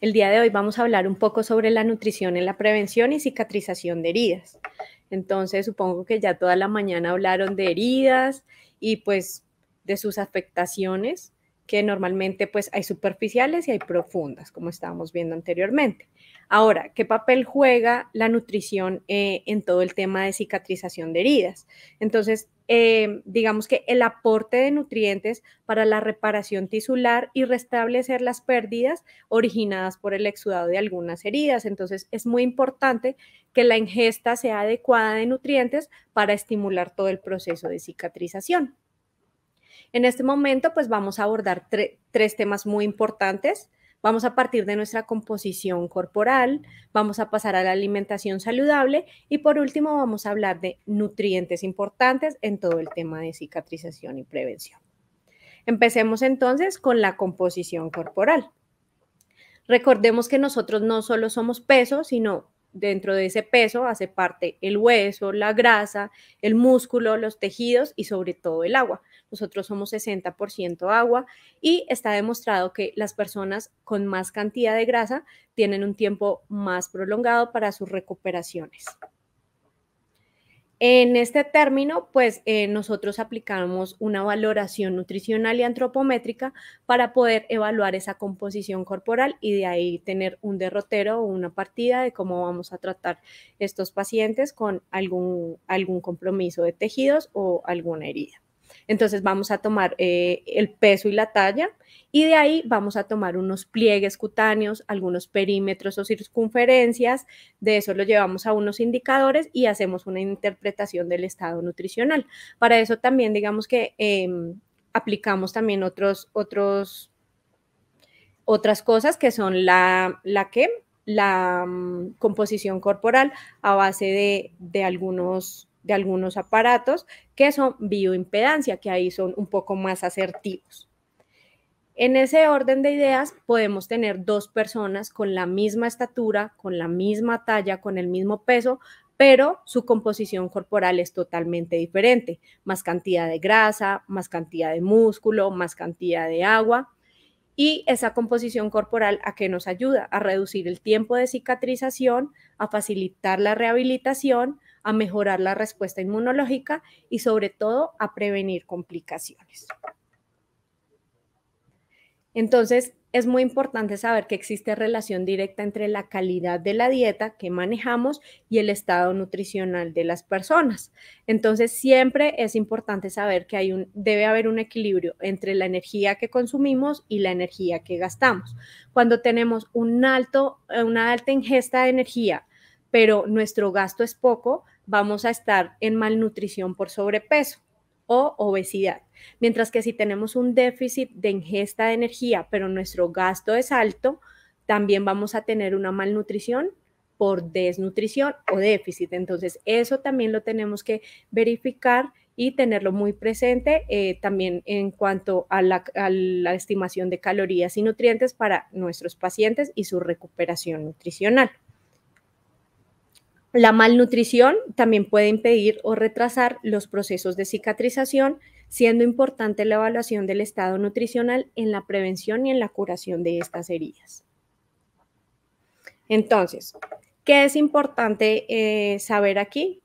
El día de hoy vamos a hablar un poco sobre la nutrición en la prevención y cicatrización de heridas. Entonces, supongo que ya toda la mañana hablaron de heridas y pues de sus afectaciones, que normalmente pues hay superficiales y hay profundas, como estábamos viendo anteriormente. Ahora, ¿qué papel juega la nutrición eh, en todo el tema de cicatrización de heridas? Entonces, eh, digamos que el aporte de nutrientes para la reparación tisular y restablecer las pérdidas originadas por el exudado de algunas heridas. Entonces, es muy importante que la ingesta sea adecuada de nutrientes para estimular todo el proceso de cicatrización. En este momento, pues vamos a abordar tres temas muy importantes. Vamos a partir de nuestra composición corporal, vamos a pasar a la alimentación saludable y por último vamos a hablar de nutrientes importantes en todo el tema de cicatrización y prevención. Empecemos entonces con la composición corporal. Recordemos que nosotros no solo somos peso, sino dentro de ese peso hace parte el hueso, la grasa, el músculo, los tejidos y sobre todo el agua nosotros somos 60% agua y está demostrado que las personas con más cantidad de grasa tienen un tiempo más prolongado para sus recuperaciones. En este término, pues eh, nosotros aplicamos una valoración nutricional y antropométrica para poder evaluar esa composición corporal y de ahí tener un derrotero o una partida de cómo vamos a tratar estos pacientes con algún, algún compromiso de tejidos o alguna herida. Entonces vamos a tomar eh, el peso y la talla y de ahí vamos a tomar unos pliegues cutáneos, algunos perímetros o circunferencias, de eso lo llevamos a unos indicadores y hacemos una interpretación del estado nutricional. Para eso también digamos que em, aplicamos también otros, otras cosas que son la, la mm, composición corporal a base de algunos de algunos aparatos que son bioimpedancia, que ahí son un poco más asertivos. En ese orden de ideas podemos tener dos personas con la misma estatura, con la misma talla, con el mismo peso, pero su composición corporal es totalmente diferente. Más cantidad de grasa, más cantidad de músculo, más cantidad de agua. Y esa composición corporal a que nos ayuda? A reducir el tiempo de cicatrización, a facilitar la rehabilitación, a mejorar la respuesta inmunológica y sobre todo a prevenir complicaciones. Entonces, es muy importante saber que existe relación directa entre la calidad de la dieta que manejamos y el estado nutricional de las personas. Entonces, siempre es importante saber que hay un, debe haber un equilibrio entre la energía que consumimos y la energía que gastamos. Cuando tenemos un alto, una alta ingesta de energía, pero nuestro gasto es poco, vamos a estar en malnutrición por sobrepeso o obesidad. Mientras que si tenemos un déficit de ingesta de energía, pero nuestro gasto es alto, también vamos a tener una malnutrición por desnutrición o déficit. Entonces, eso también lo tenemos que verificar y tenerlo muy presente eh, también en cuanto a la estimación de calorías y nutrientes para nuestros pacientes y su recuperación nutricional. La malnutrición también puede impedir o retrasar los procesos de cicatrización, siendo importante la evaluación del estado nutricional en la prevención y en la curación de estas heridas. Entonces, ¿qué es importante eh, saber aquí?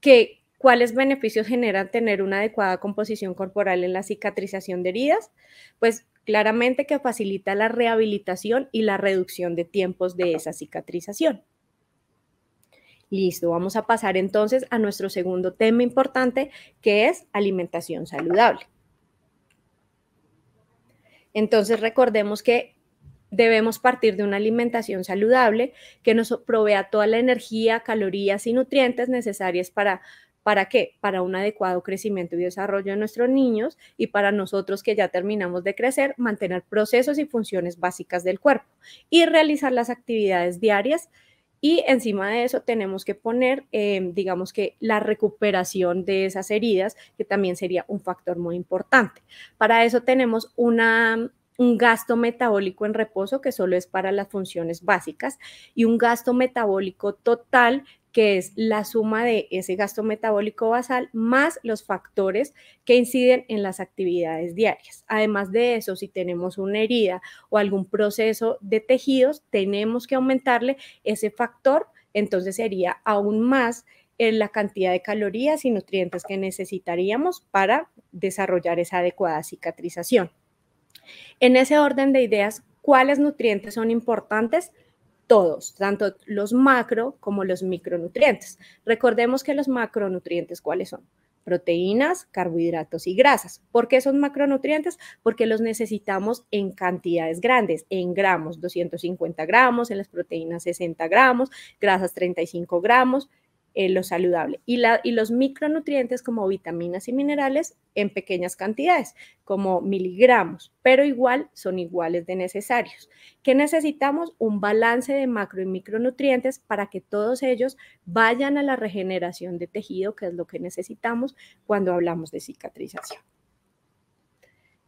Que ¿Cuáles beneficios generan tener una adecuada composición corporal en la cicatrización de heridas? Pues claramente que facilita la rehabilitación y la reducción de tiempos de esa cicatrización. Listo, vamos a pasar entonces a nuestro segundo tema importante, que es alimentación saludable. Entonces recordemos que debemos partir de una alimentación saludable que nos provea toda la energía, calorías y nutrientes necesarias para ¿Para Para un adecuado crecimiento y desarrollo de nuestros niños y para nosotros que ya terminamos de crecer, mantener procesos y funciones básicas del cuerpo y realizar las actividades diarias y encima de eso tenemos que poner, em, digamos que la recuperación de esas heridas, que también sería un factor muy importante. Para eso tenemos una, un gasto metabólico en reposo que solo es para las funciones básicas y un gasto metabólico total que es la suma de ese gasto metabólico basal más los factores que inciden en las actividades diarias. Además de eso, si tenemos una herida o algún proceso de tejidos, tenemos que aumentarle ese factor, entonces sería aún más eh, la cantidad de calorías y nutrientes que necesitaríamos para desarrollar esa adecuada cicatrización. En ese orden de ideas, ¿cuáles nutrientes son importantes? todos, tanto los macro como los micronutrientes. Recordemos que los macronutrientes, ¿cuáles son? Proteínas, carbohidratos y grasas. ¿Por qué son macronutrientes? Porque los necesitamos en cantidades grandes, en gramos, 250 gramos, en las proteínas 60 gramos, grasas 35 gramos, eh, lo saludable. Y, y los micronutrientes como vitaminas y minerales en pequeñas cantidades, como miligramos, pero igual son iguales de necesarios. que necesitamos? Un balance de macro y micronutrientes para que todos ellos vayan a la regeneración de tejido, que es lo que necesitamos cuando hablamos de cicatrización.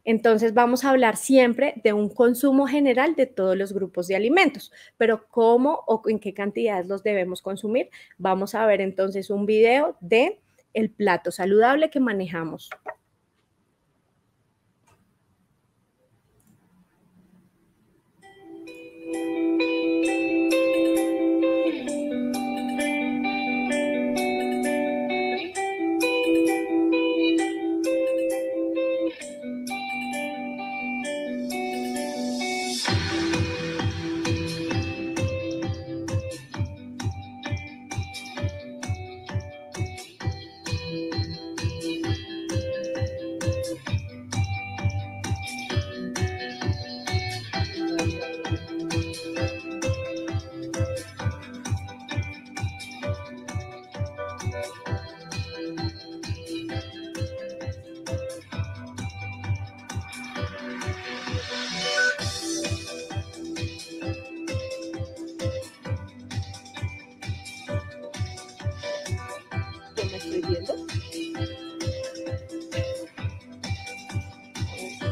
Entonces vamos a hablar siempre de un consumo general de todos los grupos de alimentos, pero cómo o en qué cantidades los debemos consumir, vamos a ver entonces un video de el plato saludable que manejamos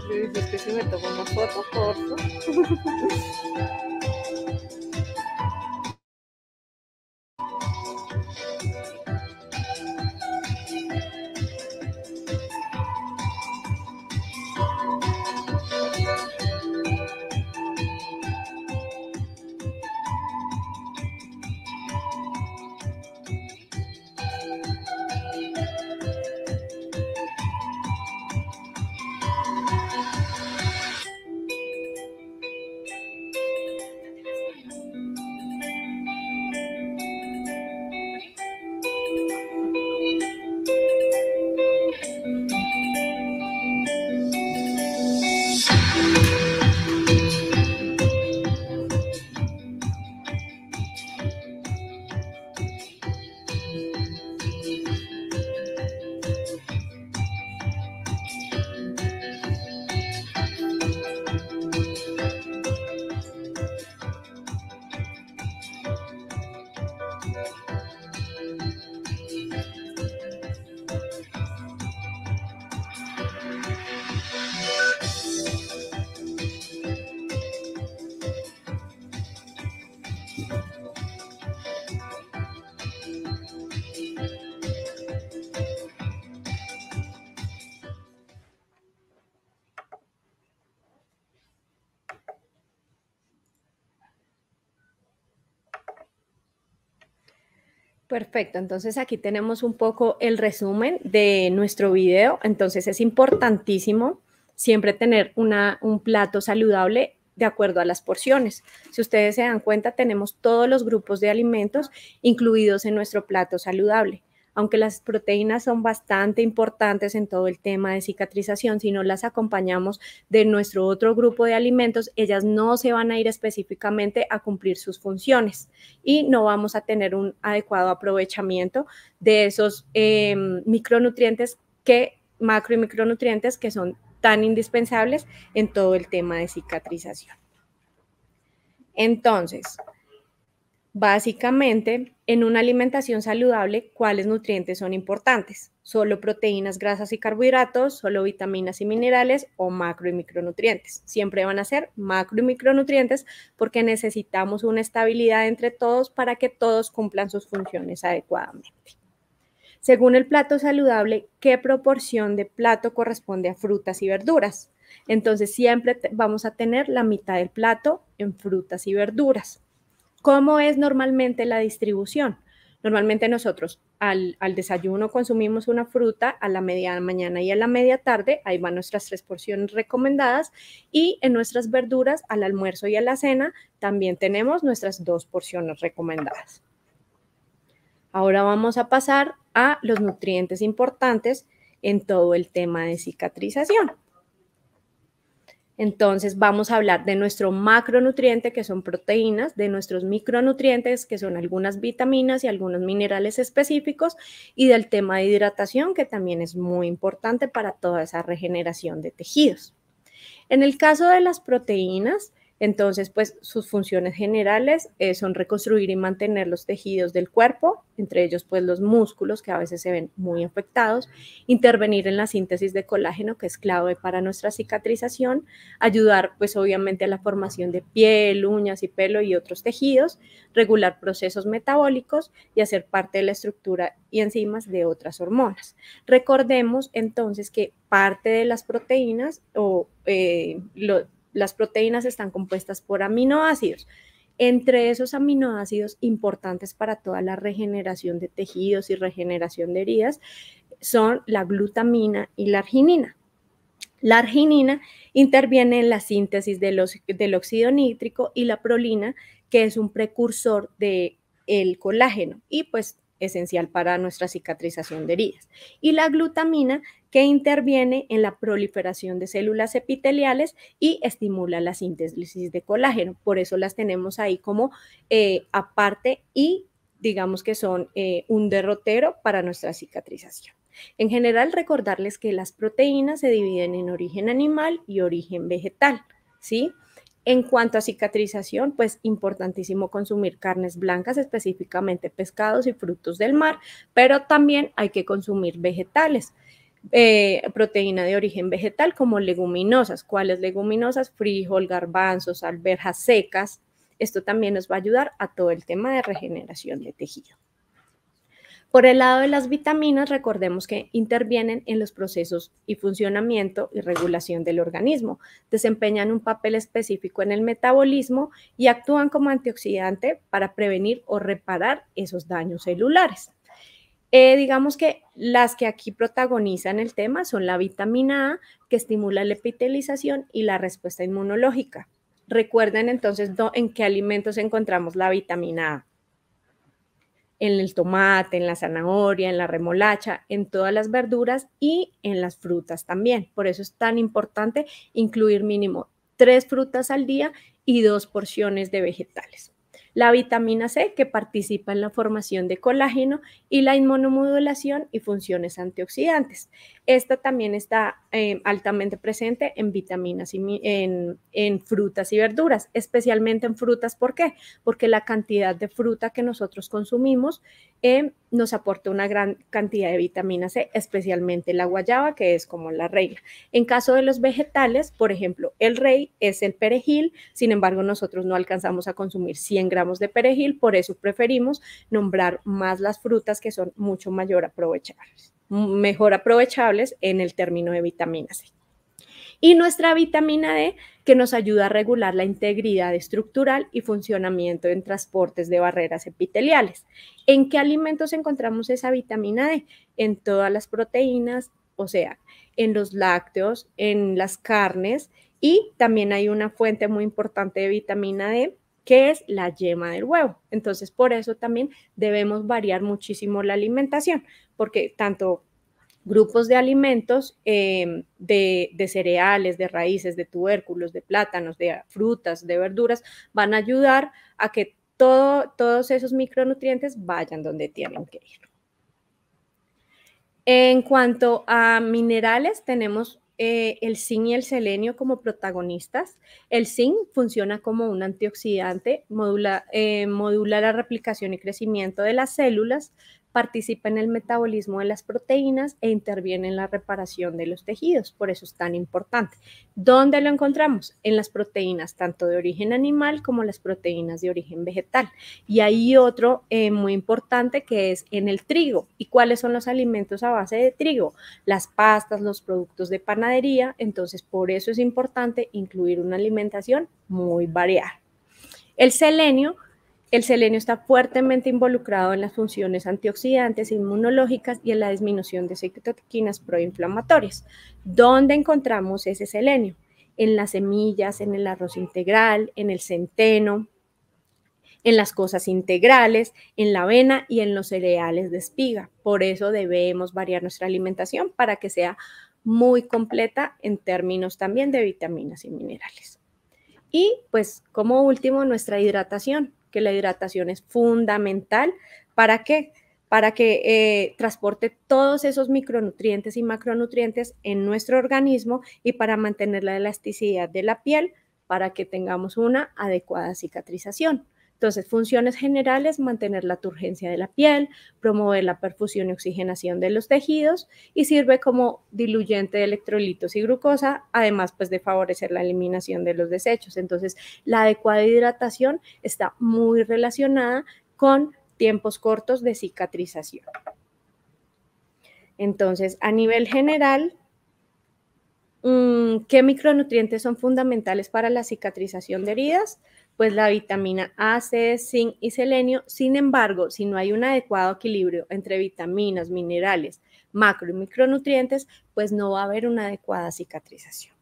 Sí, es que sí me tomó una foto, corto. Perfecto, entonces aquí tenemos un poco el resumen de nuestro video. Entonces es importantísimo siempre tener una, un plato saludable de acuerdo a las porciones. Si ustedes se dan cuenta, tenemos todos los grupos de alimentos incluidos en nuestro plato saludable aunque las proteínas son bastante importantes en todo el tema de cicatrización, si no las acompañamos de nuestro otro grupo de alimentos, ellas no se van a ir específicamente a cumplir sus funciones y no vamos a tener un adecuado aprovechamiento de esos em, micronutrientes que macro y micronutrientes que son tan indispensables en todo el tema de cicatrización. Entonces, Básicamente, en una alimentación saludable, ¿cuáles nutrientes son importantes? Solo proteínas, grasas y carbohidratos, solo vitaminas y minerales o macro y micronutrientes. Siempre van a ser macro y micronutrientes porque necesitamos una estabilidad entre todos para que todos cumplan sus funciones adecuadamente. Según el plato saludable, ¿qué proporción de plato corresponde a frutas y verduras? Entonces siempre vamos a tener la mitad del plato en frutas y verduras. ¿Cómo es normalmente la distribución? Normalmente nosotros al, al, desayuno consumimos una fruta, a la media mañana y a la media tarde, ahí van nuestras tres porciones recomendadas, y en nuestras verduras, al almuerzo y a la cena, también tenemos nuestras dos porciones recomendadas. Ahora vamos a pasar a los nutrientes importantes en todo el tema de cicatrización. Entonces vamos a hablar de nuestro macronutriente, que son proteínas, de nuestros micronutrientes, que son algunas vitaminas y algunos minerales específicos, y del tema de hidratación, que también es muy importante para toda esa regeneración de tejidos. En el caso de las proteínas, entonces, pues sus funciones generales eh, son reconstruir y mantener los tejidos del cuerpo, entre ellos pues los músculos que a veces se ven muy afectados, intervenir en la síntesis de colágeno que es clave para nuestra cicatrización, ayudar pues obviamente a la formación de piel, uñas y pelo y otros tejidos, regular procesos metabólicos y hacer parte de la estructura y enzimas de otras hormonas. Recordemos entonces que parte de las proteínas o eh, las proteínas están compuestas por aminoácidos. Entre esos aminoácidos importantes para toda la regeneración de tejidos y regeneración de heridas son la glutamina y la arginina. La arginina interviene en la síntesis del óxido nítrico y la prolina, que es un precursor del el colágeno. Y pues esencial para nuestra cicatrización de heridas. Y la glutamina que interviene en la proliferación de células epiteliales y estimula la síntesis de colágeno. Por eso las tenemos ahí como eh, aparte y digamos que son eh, un derrotero para nuestra cicatrización. En general, recordarles que las proteínas se dividen en origen animal y origen vegetal, ¿sí? sí en cuanto a cicatrización, pues importantísimo consumir carnes blancas, específicamente pescados y frutos del mar, pero también hay que consumir vegetales. Eh, proteína de origen vegetal como leguminosas. ¿Cuáles leguminosas? Frijol, garbanzos, alberjas secas. Esto también nos va a ayudar a todo el tema de regeneración de tejido. Por el lado de las vitaminas, recordemos que intervienen en los procesos y funcionamiento y regulación del organismo, desempeñan un papel específico en el metabolismo y actúan como antioxidante para prevenir o reparar esos daños celulares. Eh, digamos que las que aquí protagonizan el tema son la vitamina A, que estimula la epitelización y la respuesta inmunológica. Recuerden entonces en qué alimentos encontramos la vitamina A en el tomate, en la zanahoria, en la remolacha, en todas las verduras y en las frutas también. Por eso es tan importante incluir mínimo tres frutas al día y dos porciones de vegetales la vitamina C que participa en la formación de colágeno y la inmunomodulación y funciones antioxidantes. Esta también está eh, altamente presente en vitaminas y en, frutas y verduras, especialmente en frutas. ¿Por qué? Porque la cantidad de fruta que nosotros consumimos eh, nos aporta una gran cantidad de vitamina C, especialmente la guayaba, que es como la reina, En caso de los vegetales, por ejemplo, el rey es el perejil, sin embargo, nosotros no alcanzamos a consumir 100 de perejil, por eso preferimos nombrar más las frutas que son mucho mayor aprovechables, mejor aprovechables en el término de vitamina C. Y nuestra vitamina D, que nos ayuda a regular la integridad estructural y funcionamiento en transportes de barreras epiteliales. ¿En qué alimentos encontramos esa vitamina D? En todas las proteínas, o sea, en los lácteos, en las carnes y también hay una fuente muy importante de vitamina D que es la yema del huevo. Entonces, por eso también debemos variar muchísimo la alimentación, porque tanto grupos de alimentos, em, de, cereales, de raíces, de tubérculos, de plátanos, de frutas, de verduras, van a ayudar a que todos esos micronutrientes vayan donde tienen que ir. En cuanto a minerales, tenemos eh, el zinc y el selenio como protagonistas. El zinc funciona como un antioxidante, modula eh, la replicación y crecimiento de las células, participa en el metabolismo de las proteínas e interviene en la reparación de los tejidos, por eso es tan importante. ¿Dónde lo encontramos? En las proteínas tanto de origen animal como las proteínas de origen vegetal. Y hay otro eh, muy importante que es en el trigo. ¿Y cuáles son los alimentos a base de trigo? Las pastas, los productos de panadería, entonces por eso es importante incluir una alimentación muy variada. El selenio el selenio está fuertemente involucrado en las funciones antioxidantes, inmunológicas y en la disminución de citoquinas proinflamatorias. ¿Dónde encontramos ese selenio? En las semillas, en el arroz integral, en el centeno, en las cosas integrales, en la avena y en los cereales de espiga. Por eso debemos variar nuestra alimentación para que sea muy completa en términos también de vitaminas y minerales. Y pues como último, nuestra hidratación que la hidratación es fundamental. ¿Para qué? Para que eh, transporte todos esos micronutrientes y macronutrientes en nuestro organismo y para mantener la elasticidad de la piel para que tengamos una adecuada cicatrización. Entonces, funciones generales, mantener la turgencia de la piel, promover la perfusión y oxigenación de los tejidos y sirve como diluyente de electrolitos y glucosa, además pues de favorecer la eliminación de los desechos. Entonces, la adecuada hidratación está muy relacionada con tiempos cortos de cicatrización. Entonces, a nivel general, mm, ¿qué micronutrientes son fundamentales para la cicatrización de heridas? pues la vitamina A, C, zinc y selenio. Sin embargo, si no hay un adecuado equilibrio entre vitaminas, minerales, macro y micronutrientes, pues no va a haber una adecuada cicatrización.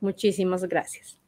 Muchísimas gracias.